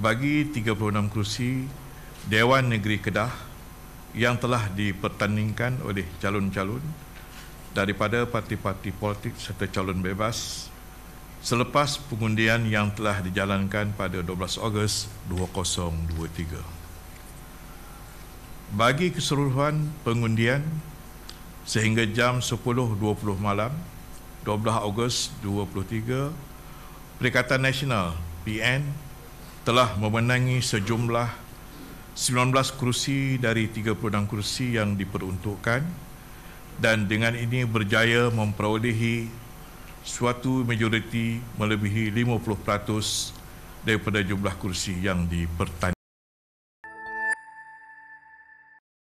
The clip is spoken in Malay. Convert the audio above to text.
bagi 36 kerusi Dewan Negeri Kedah yang telah dipertandingkan oleh calon-calon daripada parti-parti politik serta calon bebas selepas pengundian yang telah dijalankan pada 12 Ogos 2023. Bagi keseluruhan pengundian sehingga jam 10.20 malam 12 Ogos 2023, Perikatan Nasional PN telah memenangi sejumlah 19 kursi dari 36 kursi yang diperuntukkan dan dengan ini berjaya memperolehi suatu majoriti melebihi 50% daripada jumlah kursi yang dipertandingkan.